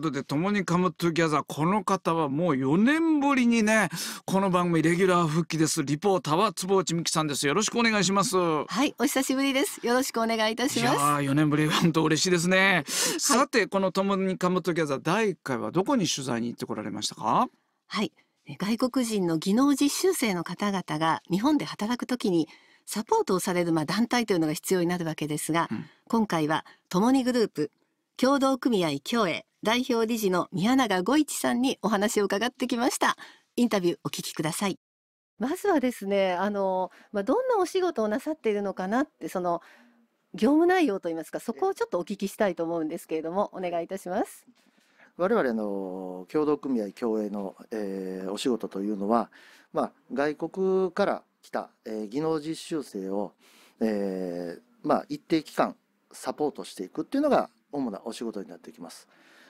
ことで、共にカムトゥギャザー、この方はもう4年ぶりにね、この番組レギュラー復帰です。リポーターは坪内美希さんです。よろしくお願いします。はい、お久しぶりです。よろしくお願いいたします。いや4年ぶり、本当嬉しいですね。さて、この共にカムトゥギャザー第1回はどこに取材に行ってこられましたかはい、外国人の技能実習生の方々が日本で働くときにサポートをされるまあ団体というのが必要になるわけですが、うん、今回はともにグループ協同組合協栄代表理事の宮永五一さんにお話を伺ってきましたインタビューお聞きくださいまずはですねあの、まあ、どんなお仕事をなさっているのかなってその業務内容といいますかそこをちょっとお聞きしたいと思うんですけれどもお願いいたします我々の協同組合共栄の、えー、お仕事というのは、まあ、外国から来た、えー、技能実習生を、えーまあ、一定期間サポートしていくっていうのが主なお仕事になってきます。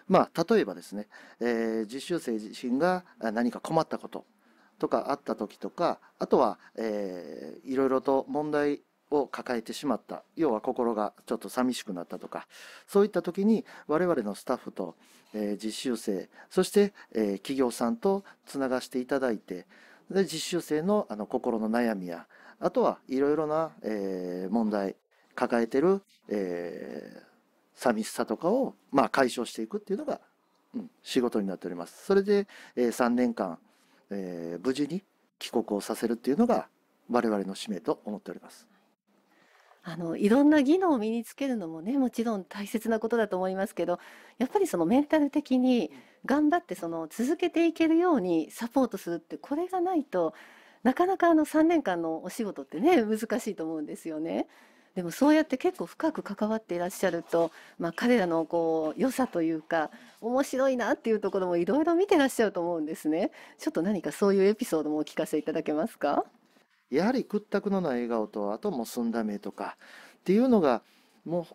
まあ、例えばですね、えー、実習生自身が何か困ったこととかあった時とか、あとは、えー、いろいろと問題を抱えてしまった、要は心がちょっと寂しくなったとか、そういった時に我々のスタッフと、えー、実習生、そして、えー、企業さんとつながしていただいて、で実習生のあの心の悩みや、あとはいろいろな、えー、問題抱えてる、えー、寂しさとかを、まあ、解消していくっていうのが、うん、仕事になっております。それで、えー、3年間、えー、無事に帰国をさせるっていうのが我々の使命と思っております。あのいろんな技能を身につけるのもねもちろん大切なことだと思いますけどやっぱりそのメンタル的に頑張ってその続けていけるようにサポートするってこれがないとなかなかあの3年間のお仕事ってね難しいと思うんですよね。でもそうやって結構深く関わっていらっしゃると、まあ、彼らのこう良さというか面白いなっていうところもいろいろ見てらっしゃると思うんですねちょっと何かそういうエピソードもお聞かせいただけますかやはり屈託のない笑顔とあともすんだ目とかっていうのがも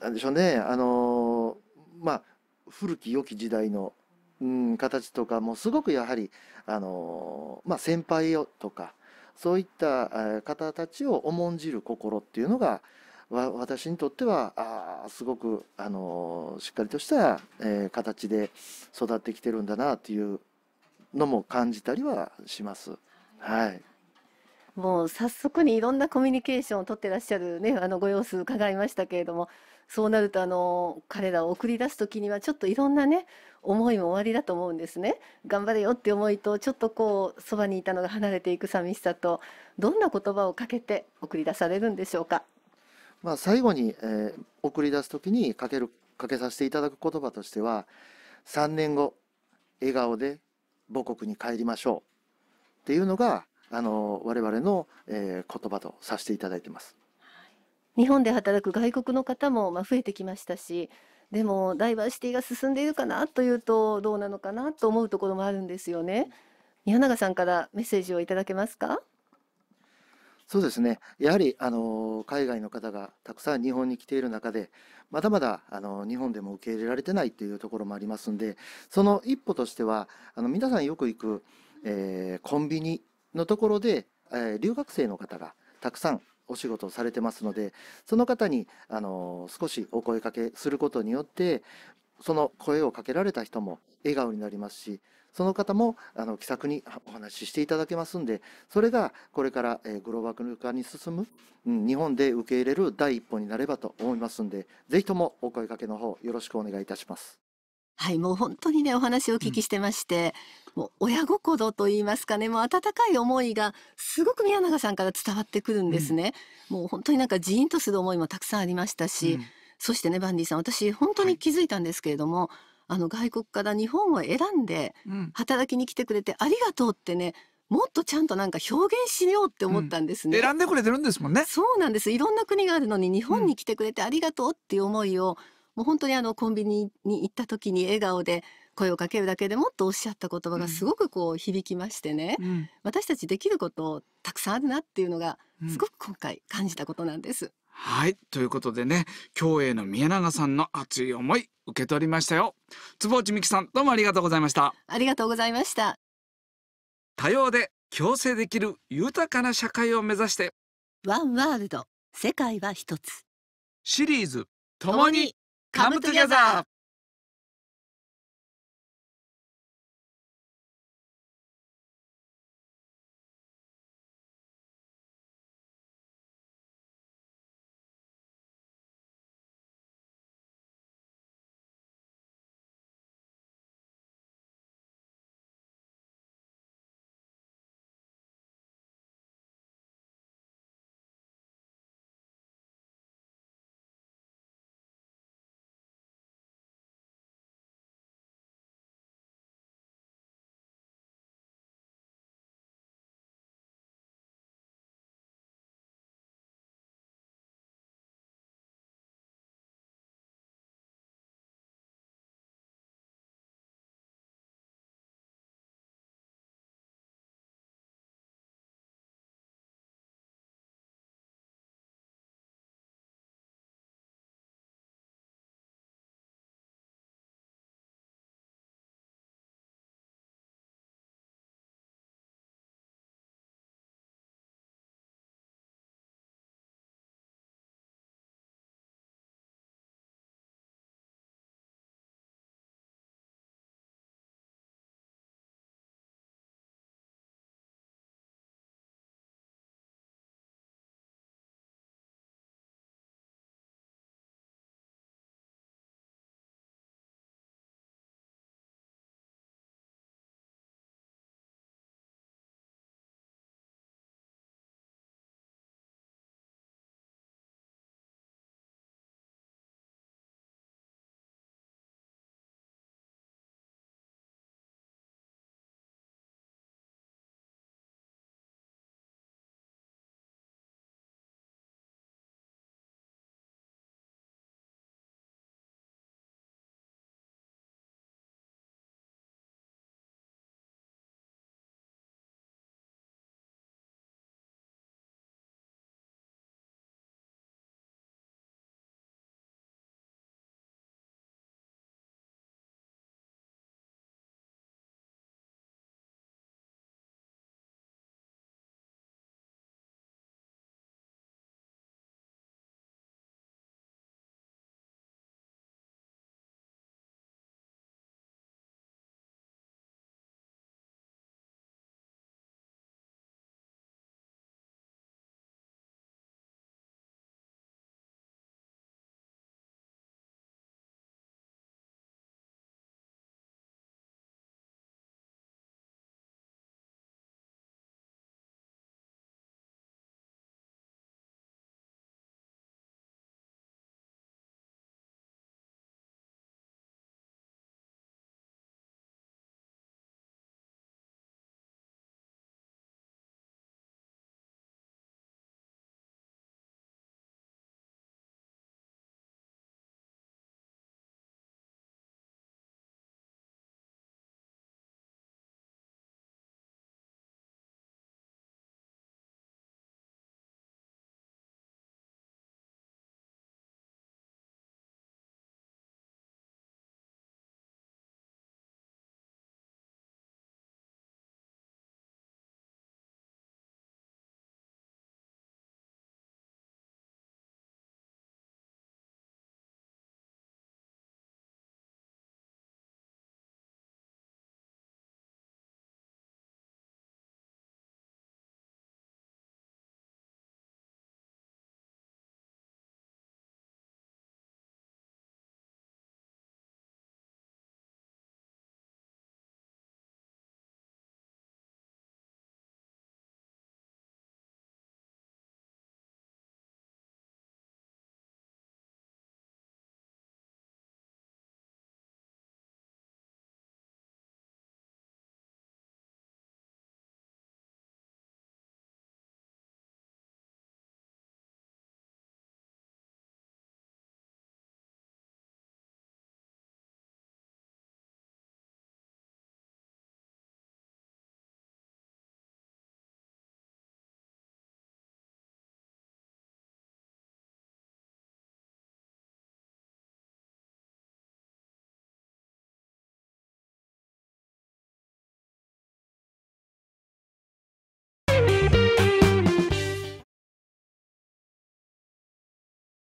うなんでしょうねあのまあ古き良き時代の、うん、形とかもすごくやはりあのまあ先輩とかそういった方たちを重んじる心っていうのが私にとってはあすごく、あのしっかりとした、えー、形で育ってきてるんだなっていうのも感じたりはします。はい、はいもう早速にいろんなコミュニケーションをとってらっしゃるね、あのご様子伺いましたけれども、そうなるとあの彼らを送り出す時にはちょっといろんなね思いも終わりだと思うんですね頑張れよって思いとちょっとこうそばにいたのが離れていく寂しさとどんな言葉をかけて送り出されるんでしょうか、まあ、最後に、えー、送り出す時にかけるかけさせていただく言葉としては3年後笑顔で母国に帰りましょうっていうのがあの我々の、えー、言葉とさせていただいてます。日本で働く外国の方もまあ増えてきましたしでもダイバーシティが進んでいるかなというとどうなのかなと思うところもあるんですよね。宮永さんからメッセージをいただけますかそうですねやはりあの海外の方がたくさん日本に来ている中でまだまだあの日本でも受け入れられてないというところもありますんでその一歩としてはあの皆さんよく行く、えー、コンビニのところで、えー、留学生の方がたくさんお仕事をされてますのでその方にあの少しお声かけすることによってその声をかけられた人も笑顔になりますしその方もあの気さくにお話ししていただけますんでそれがこれから、えグローバル化に進む、うん、日本で受け入れる第一歩になればと思いますんでぜひともお声かけの方よろしくお願いいたします。はい、もう本当にね、お話をお聞きしてまして、もう親心と言いますかね、もう温かい思いがすごく宮永さんから伝わってくるんですね。うん、もう本当になんかジーンとする思いもたくさんありましたし、うん、そしてね、バンディさん、私本当に気づいたんですけれども、はい、あの外国から日本を選んで働きに来てくれてありがとうってね、もっとちゃんとなんか表現しようって思ったんですね、うん、選んでくれてるんですもんねそうなんですいろんな国があるのに日本に来てくれてありがとうっていう思いを、もう本当にあのコンビニに行った時に笑顔で声をかけるだけでもとおっしゃった言葉がすごくこう響きましてね、うん、私たちできることたくさんあるなっていうのがすごく今回感じたことなんです。うん、はいということでね京栄の宮永さんの熱い思い受け取りましたよ坪内美希さんどうもありがとうございましたありがとうございました多様で共生できる豊かな社会を目指してワンワールド世界は一つシリーズ共にカムトゥギャザー